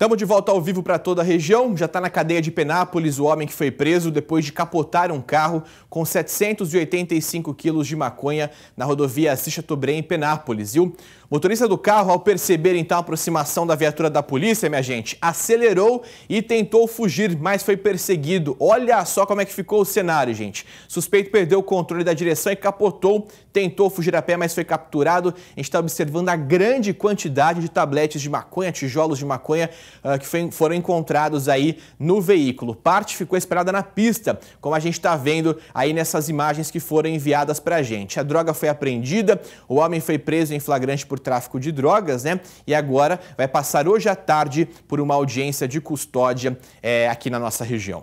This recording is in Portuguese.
Estamos de volta ao vivo para toda a região. Já está na cadeia de Penápolis o homem que foi preso depois de capotar um carro com 785 quilos de maconha na rodovia Assis Chateaubriand, em Penápolis. E o Motorista do carro, ao perceber então a aproximação da viatura da polícia, minha gente, acelerou e tentou fugir, mas foi perseguido. Olha só como é que ficou o cenário, gente. Suspeito perdeu o controle da direção e capotou, tentou fugir a pé, mas foi capturado. A gente está observando a grande quantidade de tabletes de maconha, tijolos de maconha uh, que foi, foram encontrados aí no veículo. Parte ficou esperada na pista, como a gente está vendo aí nessas imagens que foram enviadas para a gente. A droga foi apreendida, o homem foi preso em flagrante por tráfico de drogas, né? E agora vai passar hoje à tarde por uma audiência de custódia é, aqui na nossa região.